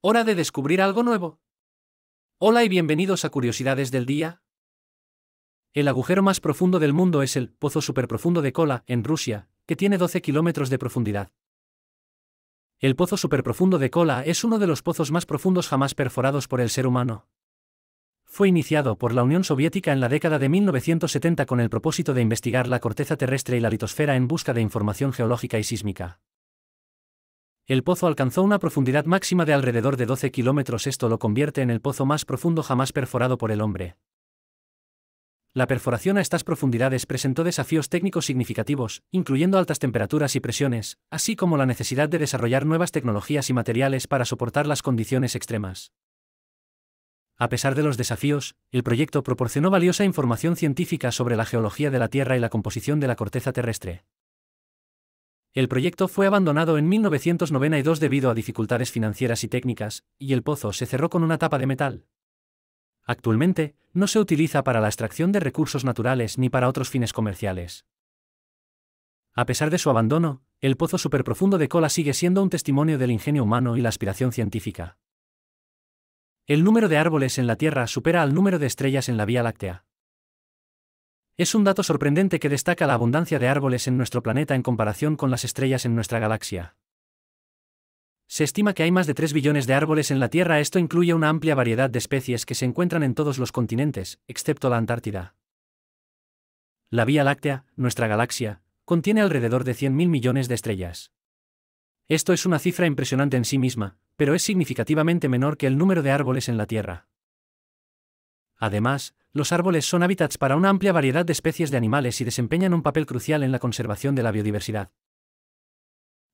Hora de descubrir algo nuevo. Hola y bienvenidos a Curiosidades del Día. El agujero más profundo del mundo es el Pozo Superprofundo de Kola, en Rusia, que tiene 12 kilómetros de profundidad. El Pozo Superprofundo de Kola es uno de los pozos más profundos jamás perforados por el ser humano. Fue iniciado por la Unión Soviética en la década de 1970 con el propósito de investigar la corteza terrestre y la litosfera en busca de información geológica y sísmica. El pozo alcanzó una profundidad máxima de alrededor de 12 kilómetros. Esto lo convierte en el pozo más profundo jamás perforado por el hombre. La perforación a estas profundidades presentó desafíos técnicos significativos, incluyendo altas temperaturas y presiones, así como la necesidad de desarrollar nuevas tecnologías y materiales para soportar las condiciones extremas. A pesar de los desafíos, el proyecto proporcionó valiosa información científica sobre la geología de la Tierra y la composición de la corteza terrestre. El proyecto fue abandonado en 1992 debido a dificultades financieras y técnicas, y el pozo se cerró con una tapa de metal. Actualmente, no se utiliza para la extracción de recursos naturales ni para otros fines comerciales. A pesar de su abandono, el pozo superprofundo de Cola sigue siendo un testimonio del ingenio humano y la aspiración científica. El número de árboles en la Tierra supera al número de estrellas en la Vía Láctea. Es un dato sorprendente que destaca la abundancia de árboles en nuestro planeta en comparación con las estrellas en nuestra galaxia. Se estima que hay más de 3 billones de árboles en la Tierra, esto incluye una amplia variedad de especies que se encuentran en todos los continentes, excepto la Antártida. La Vía Láctea, nuestra galaxia, contiene alrededor de 100.000 millones de estrellas. Esto es una cifra impresionante en sí misma, pero es significativamente menor que el número de árboles en la Tierra. Además, los árboles son hábitats para una amplia variedad de especies de animales y desempeñan un papel crucial en la conservación de la biodiversidad.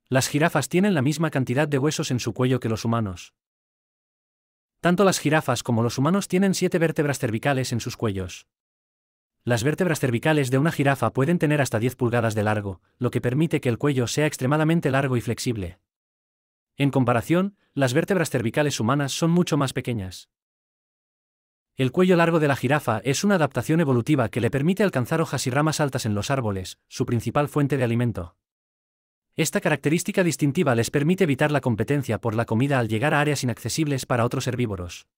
Las jirafas tienen la misma cantidad de huesos en su cuello que los humanos. Tanto las jirafas como los humanos tienen siete vértebras cervicales en sus cuellos. Las vértebras cervicales de una jirafa pueden tener hasta 10 pulgadas de largo, lo que permite que el cuello sea extremadamente largo y flexible. En comparación, las vértebras cervicales humanas son mucho más pequeñas. El cuello largo de la jirafa es una adaptación evolutiva que le permite alcanzar hojas y ramas altas en los árboles, su principal fuente de alimento. Esta característica distintiva les permite evitar la competencia por la comida al llegar a áreas inaccesibles para otros herbívoros.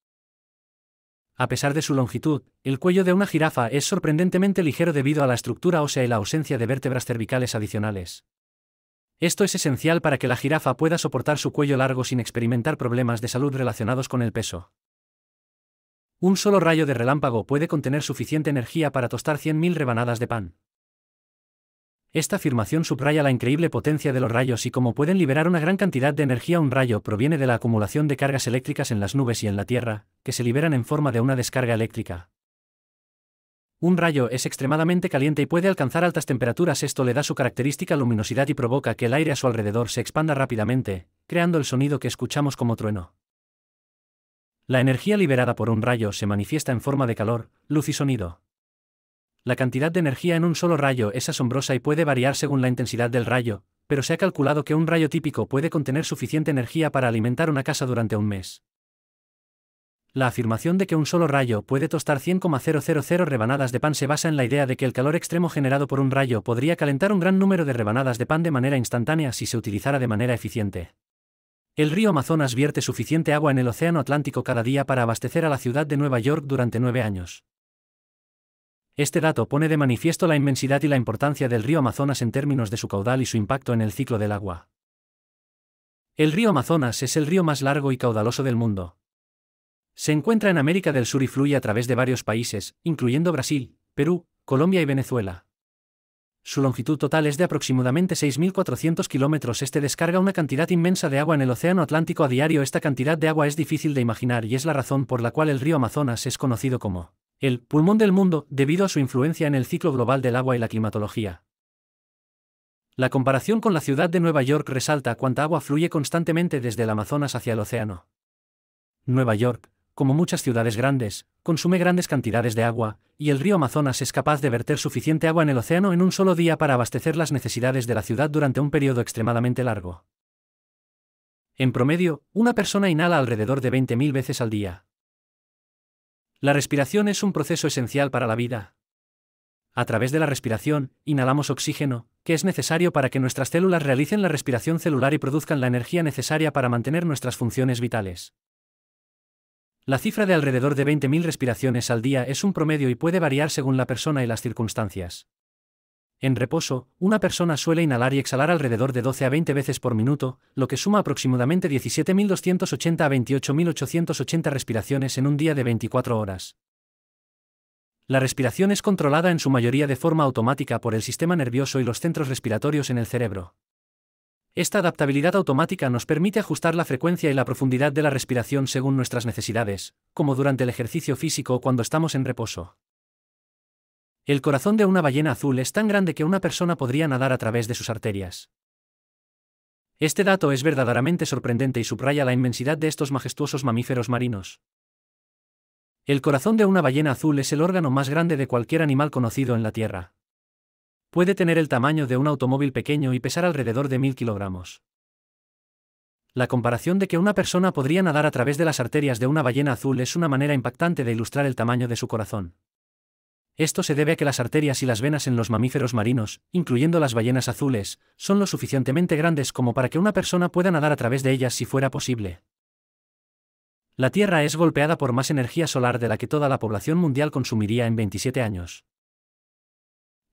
A pesar de su longitud, el cuello de una jirafa es sorprendentemente ligero debido a la estructura ósea y la ausencia de vértebras cervicales adicionales. Esto es esencial para que la jirafa pueda soportar su cuello largo sin experimentar problemas de salud relacionados con el peso. Un solo rayo de relámpago puede contener suficiente energía para tostar 100.000 rebanadas de pan. Esta afirmación subraya la increíble potencia de los rayos y cómo pueden liberar una gran cantidad de energía. Un rayo proviene de la acumulación de cargas eléctricas en las nubes y en la Tierra, que se liberan en forma de una descarga eléctrica. Un rayo es extremadamente caliente y puede alcanzar altas temperaturas. Esto le da su característica luminosidad y provoca que el aire a su alrededor se expanda rápidamente, creando el sonido que escuchamos como trueno. La energía liberada por un rayo se manifiesta en forma de calor, luz y sonido. La cantidad de energía en un solo rayo es asombrosa y puede variar según la intensidad del rayo, pero se ha calculado que un rayo típico puede contener suficiente energía para alimentar una casa durante un mes. La afirmación de que un solo rayo puede tostar 100,000 rebanadas de pan se basa en la idea de que el calor extremo generado por un rayo podría calentar un gran número de rebanadas de pan de manera instantánea si se utilizara de manera eficiente. El río Amazonas vierte suficiente agua en el Océano Atlántico cada día para abastecer a la ciudad de Nueva York durante nueve años. Este dato pone de manifiesto la inmensidad y la importancia del río Amazonas en términos de su caudal y su impacto en el ciclo del agua. El río Amazonas es el río más largo y caudaloso del mundo. Se encuentra en América del Sur y fluye a través de varios países, incluyendo Brasil, Perú, Colombia y Venezuela. Su longitud total es de aproximadamente 6.400 kilómetros. Este descarga una cantidad inmensa de agua en el Océano Atlántico a diario. Esta cantidad de agua es difícil de imaginar y es la razón por la cual el río Amazonas es conocido como el pulmón del mundo, debido a su influencia en el ciclo global del agua y la climatología. La comparación con la ciudad de Nueva York resalta cuánta agua fluye constantemente desde el Amazonas hacia el océano. Nueva York, como muchas ciudades grandes, consume grandes cantidades de agua, y el río Amazonas es capaz de verter suficiente agua en el océano en un solo día para abastecer las necesidades de la ciudad durante un periodo extremadamente largo. En promedio, una persona inhala alrededor de 20.000 veces al día. La respiración es un proceso esencial para la vida. A través de la respiración, inhalamos oxígeno, que es necesario para que nuestras células realicen la respiración celular y produzcan la energía necesaria para mantener nuestras funciones vitales. La cifra de alrededor de 20.000 respiraciones al día es un promedio y puede variar según la persona y las circunstancias. En reposo, una persona suele inhalar y exhalar alrededor de 12 a 20 veces por minuto, lo que suma aproximadamente 17.280 a 28.880 respiraciones en un día de 24 horas. La respiración es controlada en su mayoría de forma automática por el sistema nervioso y los centros respiratorios en el cerebro. Esta adaptabilidad automática nos permite ajustar la frecuencia y la profundidad de la respiración según nuestras necesidades, como durante el ejercicio físico o cuando estamos en reposo. El corazón de una ballena azul es tan grande que una persona podría nadar a través de sus arterias. Este dato es verdaderamente sorprendente y subraya la inmensidad de estos majestuosos mamíferos marinos. El corazón de una ballena azul es el órgano más grande de cualquier animal conocido en la Tierra. Puede tener el tamaño de un automóvil pequeño y pesar alrededor de 1000 kilogramos. La comparación de que una persona podría nadar a través de las arterias de una ballena azul es una manera impactante de ilustrar el tamaño de su corazón. Esto se debe a que las arterias y las venas en los mamíferos marinos, incluyendo las ballenas azules, son lo suficientemente grandes como para que una persona pueda nadar a través de ellas si fuera posible. La Tierra es golpeada por más energía solar de la que toda la población mundial consumiría en 27 años.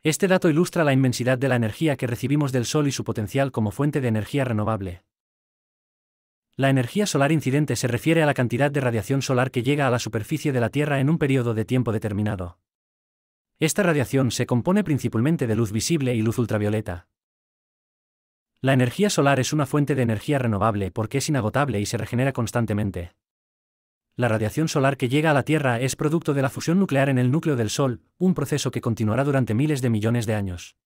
Este dato ilustra la inmensidad de la energía que recibimos del Sol y su potencial como fuente de energía renovable. La energía solar incidente se refiere a la cantidad de radiación solar que llega a la superficie de la Tierra en un periodo de tiempo determinado. Esta radiación se compone principalmente de luz visible y luz ultravioleta. La energía solar es una fuente de energía renovable porque es inagotable y se regenera constantemente. La radiación solar que llega a la Tierra es producto de la fusión nuclear en el núcleo del Sol, un proceso que continuará durante miles de millones de años.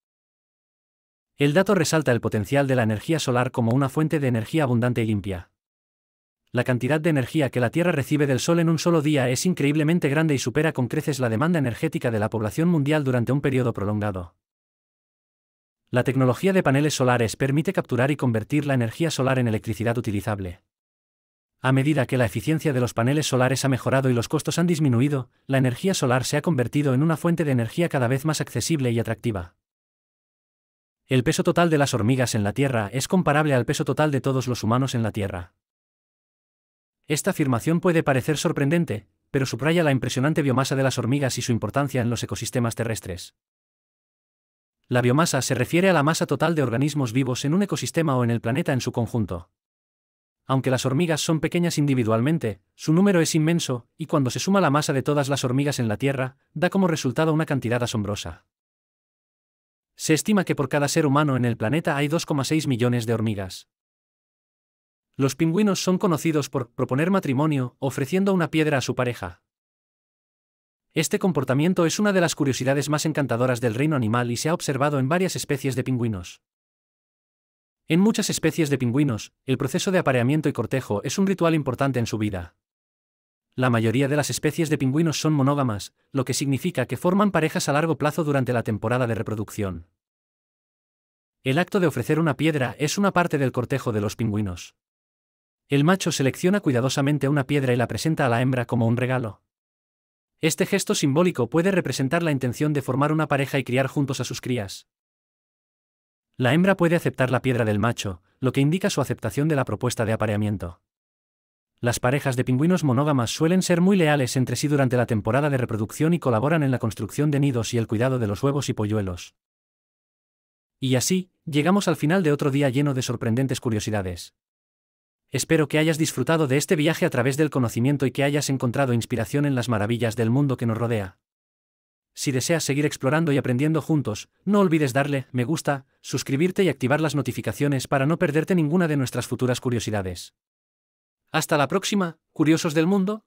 El dato resalta el potencial de la energía solar como una fuente de energía abundante y limpia. La cantidad de energía que la Tierra recibe del Sol en un solo día es increíblemente grande y supera con creces la demanda energética de la población mundial durante un periodo prolongado. La tecnología de paneles solares permite capturar y convertir la energía solar en electricidad utilizable. A medida que la eficiencia de los paneles solares ha mejorado y los costos han disminuido, la energía solar se ha convertido en una fuente de energía cada vez más accesible y atractiva. El peso total de las hormigas en la Tierra es comparable al peso total de todos los humanos en la Tierra. Esta afirmación puede parecer sorprendente, pero subraya la impresionante biomasa de las hormigas y su importancia en los ecosistemas terrestres. La biomasa se refiere a la masa total de organismos vivos en un ecosistema o en el planeta en su conjunto. Aunque las hormigas son pequeñas individualmente, su número es inmenso, y cuando se suma la masa de todas las hormigas en la Tierra, da como resultado una cantidad asombrosa. Se estima que por cada ser humano en el planeta hay 2,6 millones de hormigas. Los pingüinos son conocidos por proponer matrimonio, ofreciendo una piedra a su pareja. Este comportamiento es una de las curiosidades más encantadoras del reino animal y se ha observado en varias especies de pingüinos. En muchas especies de pingüinos, el proceso de apareamiento y cortejo es un ritual importante en su vida. La mayoría de las especies de pingüinos son monógamas, lo que significa que forman parejas a largo plazo durante la temporada de reproducción. El acto de ofrecer una piedra es una parte del cortejo de los pingüinos. El macho selecciona cuidadosamente una piedra y la presenta a la hembra como un regalo. Este gesto simbólico puede representar la intención de formar una pareja y criar juntos a sus crías. La hembra puede aceptar la piedra del macho, lo que indica su aceptación de la propuesta de apareamiento. Las parejas de pingüinos monógamas suelen ser muy leales entre sí durante la temporada de reproducción y colaboran en la construcción de nidos y el cuidado de los huevos y polluelos. Y así, llegamos al final de otro día lleno de sorprendentes curiosidades. Espero que hayas disfrutado de este viaje a través del conocimiento y que hayas encontrado inspiración en las maravillas del mundo que nos rodea. Si deseas seguir explorando y aprendiendo juntos, no olvides darle me gusta, suscribirte y activar las notificaciones para no perderte ninguna de nuestras futuras curiosidades. Hasta la próxima, curiosos del mundo.